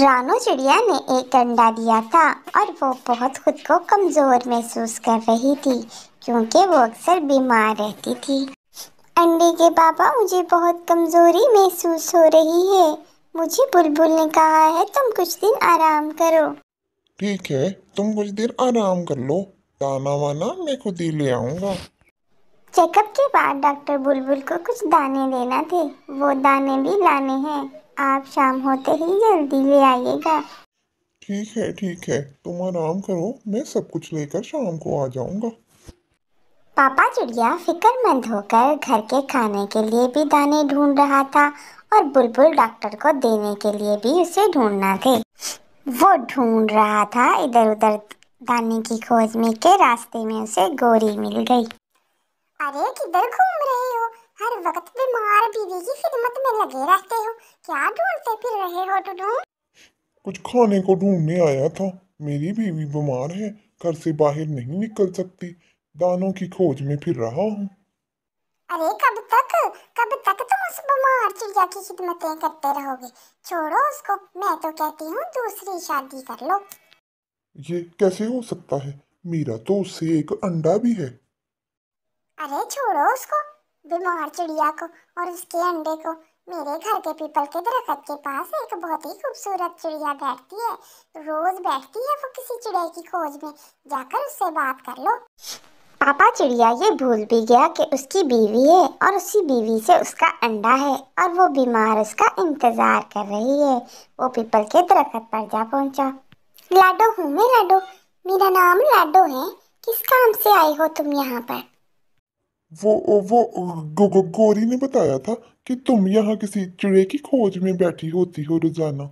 रानो चिड़िया ने एक अंडा दिया था और वो बहुत खुद को कमज़ोर महसूस कर रही थी क्योंकि वो अक्सर बीमार रहती थी अंडे के पापा मुझे बहुत कमज़ोरी महसूस हो रही है मुझे बुलबुल ने कहा है तुम कुछ दिन आराम करो ठीक है तुम कुछ देर आराम कर लो दाना वाना मैं खुद ही ले आऊँगा चेकअप के बाद डॉक्टर बुलबुल को कुछ दाने देना थे वो दाने भी लाने हैं आप शाम होते ही जल्दी ले आइएगा ठीक है ठीक है तुम आराम करो मैं सब कुछ लेकर शाम को आ जाऊंगा पापा चिड़िया फिक्रमंद होकर घर के खाने के लिए भी दाने ढूंढ रहा था और बुलबुल डॉक्टर को देने के लिए भी उसे ढूंढना थे वो ढूंढ रहा था इधर उधर दाने की खोज में के रास्ते में उसे गोरी मिल गई अरे किधर घूम रहे हो हर वक्त बीमार बीवी की खिदमत में लगे रहते हो क्या ढूंढते फिर रहे हो टुडू कुछ खाने को ढूंढने आया था मेरी बीवी बीमार है घर से बाहर नहीं निकल सकती दानों की खोज में फिर रहा हूँ अरे कब तक कब तक तुम उस बीमार चिड़िया की खिदमतें करते रहोगे छोड़ो उसको मैं तो कहती हूँ दूसरी शादी कर लो ये कैसे हो सकता है मेरा तो उससे एक अंडा भी है अरे छोड़ो उसको बीमार चिड़िया को और उसके अंडे को मेरे घर के पीपल के दरख्त के पास एक बहुत ही खूबसूरत चिड़िया बैठती है रोज बैठती है वो किसी चिड़िया की खोज में जाकर उससे बात कर लो पापा चिड़िया ये भूल भी गया कि उसकी बीवी है और उसी बीवी से उसका अंडा है और वो बीमार उसका इंतजार कर रही है वो पीपल के दरख्त पर जा पहुंचा लाडो हूँ मैं लाडो मेरा नाम लाडो है किस काम से आई हो तुम यहाँ पर वो वो गो, गो, गोरी ने बताया था कि तुम यहाँ किसी चिड़े की खोज में बैठी होती हो रोजाना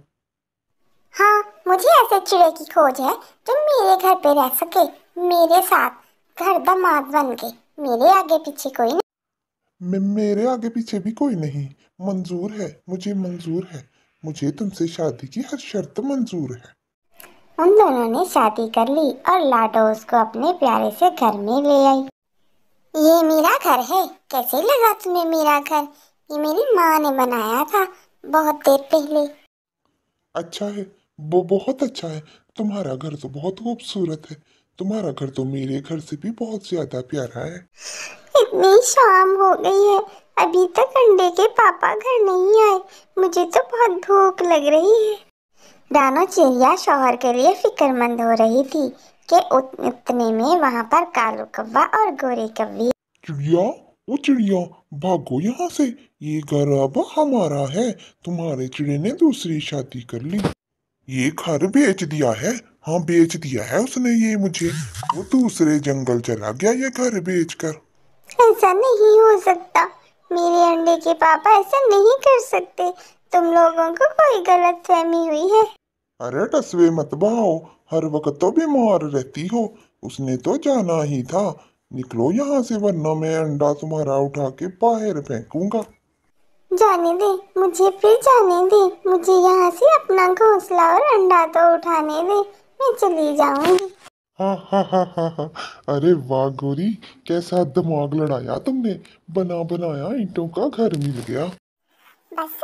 हाँ मुझे ऐसे चिड़े की खोज है जो मेरे घर पे रह सके मेरे साथ घर दामाद बन के मेरे आगे पीछे कोई नहीं मे, मेरे आगे पीछे भी कोई नहीं मंजूर है मुझे मंजूर है मुझे तुमसे शादी की हर शर्त मंजूर है उन दोनों ने शादी कर ली और लाडो उसको अपने प्यारे से घर में ले आई ये मेरा घर है कैसे लगा तुम्हें मेरा घर ये मेरी माँ ने बनाया था बहुत देर पहले अच्छा है वो बहुत अच्छा है तुम्हारा घर तो बहुत खूबसूरत है तुम्हारा घर तो मेरे घर से भी बहुत ज्यादा प्यारा है इतनी शाम हो गई है अभी तक अंडे के पापा घर नहीं आए मुझे तो बहुत भूख लग रही है दानो चिड़िया शोहर के लिए फिक्रमंद हो रही थी के उतने में वहाँ पर कालू कब्बा और गोरे कव्वी चिड़िया ओ चिड़िया भागो यहाँ से ये घर अब हमारा है तुम्हारे चिड़िया ने दूसरी शादी कर ली ये घर बेच दिया है हाँ बेच दिया है उसने ये मुझे वो दूसरे जंगल चला गया ये घर बेच कर ऐसा नहीं हो सकता मेरे अंडे के पापा ऐसा नहीं कर सकते तुम लोगों को कोई गलत फहमी हुई है अरे टसवे मत बहाओ हर वक्त तो बीमार रहती हो उसने तो जाना ही था निकलो यहाँ से वरना मैं अंडा तुम्हारा उठा के बाहर फेंकूंगा जाने दे मुझे फिर जाने दे मुझे यहाँ से अपना घोंसला और अंडा तो उठाने दे मैं चली जाऊंगी हाँ हाँ हाँ हा अरे वाह गोरी कैसा दिमाग लड़ाया तुमने बना बनाया ईंटों का घर मिल गया बस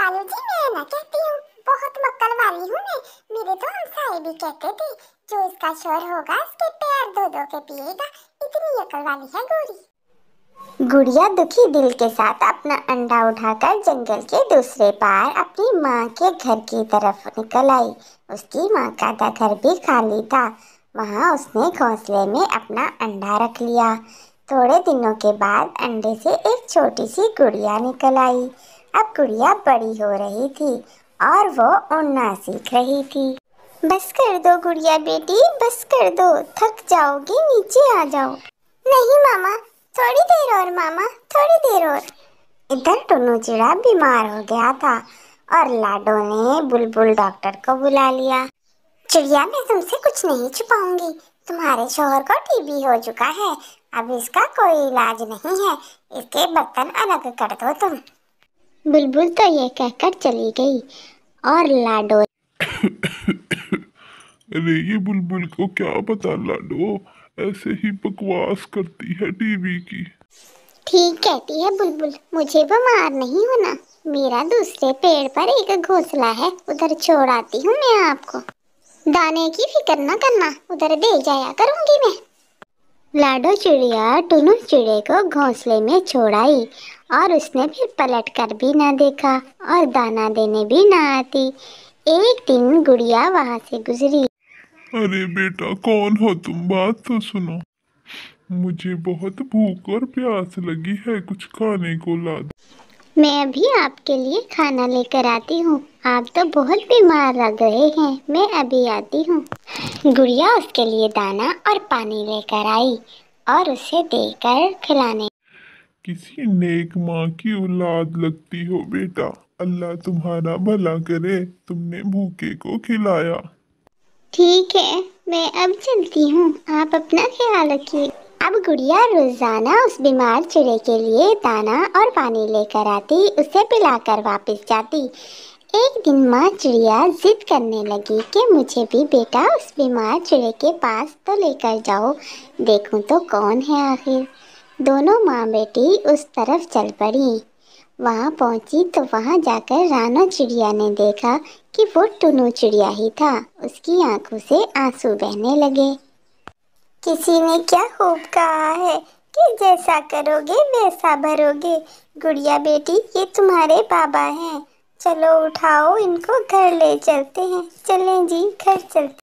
कालू जी मैं ना कहती हूँ बहुत मक्कल वाली हूँ मैं मेरे तो हमसाए भी कहते थे जो इसका शोर होगा उसके पैर दो दो के पिएगा इतनी अकल वाली है गोरी गुड़िया दुखी दिल के साथ अपना अंडा उठाकर जंगल के दूसरे पार अपनी माँ के घर की तरफ निकल आई उसकी माँ का घर भी खाली था वहाँ उसने घोंसले में अपना अंडा रख लिया थोड़े दिनों के बाद अंडे से एक छोटी सी गुड़िया निकल आई अब गुड़िया बड़ी हो रही थी और वो उड़ना सीख रही थी बस कर दो गुड़िया बेटी बस कर दो थक जाओगी नीचे आ जाओ नहीं मामा थोड़ी देर और मामा थोड़ी देर और इधर टुनू चिड़ा बीमार हो गया था और लाडो ने बुलबुल डॉक्टर को बुला लिया चिड़िया मैं तुमसे कुछ नहीं छुपाऊंगी तुम्हारे शोहर को टीबी हो चुका है अब इसका कोई इलाज नहीं है इसके बर्तन अलग कर दो तुम बुलबुल तो ये कहकर चली गई और लाडो अरे ये बुलबुल को क्या पता लाडो ऐसे ही बकवास करती है टीवी की ठीक कहती है बुलबुल मुझे बीमार नहीं होना मेरा दूसरे पेड़ पर एक घोंसला है उधर छोड़ आती हूँ मैं आपको दाने की फिक्र न करना उधर दे जाया करूँगी मैं लाडो चिड़िया टुनू चिड़े को घोंसले में छोड़ाई और उसने फिर पलट कर भी ना देखा और दाना देने भी ना आती एक दिन गुड़िया वहाँ से गुजरी अरे बेटा कौन हो तुम बात तो सुनो मुझे बहुत भूख और प्यास लगी है कुछ खाने को ला दो मैं अभी आपके लिए खाना लेकर आती हूँ आप तो बहुत बीमार लग रहे हैं मैं अभी आती हूँ गुड़िया उसके लिए दाना और पानी लेकर आई और उसे देकर खिलाने किसी नेक माँ की औलाद लगती हो बेटा अल्लाह तुम्हारा भला करे तुमने भूखे को खिलाया ठीक है मैं अब चलती हूँ आप अपना ख्याल रखिए अब गुड़िया रोजाना उस बीमार चिड़े के लिए दाना और पानी लेकर आती उसे पिलाकर वापस जाती एक दिन माँ चिड़िया जिद करने लगी कि मुझे भी बेटा उस बीमार चिड़े के पास तो लेकर जाओ देखूं तो कौन है आखिर दोनों माँ बेटी उस तरफ चल पड़ी वहाँ पहुँची तो वहाँ जाकर राना चिड़िया ने देखा कि वो टुनू चिड़िया ही था उसकी आंखों से आंसू बहने लगे किसी ने क्या खूब कहा है कि जैसा करोगे वैसा भरोगे गुड़िया बेटी ये तुम्हारे बाबा हैं चलो उठाओ इनको घर ले चलते हैं चलें जी घर चलते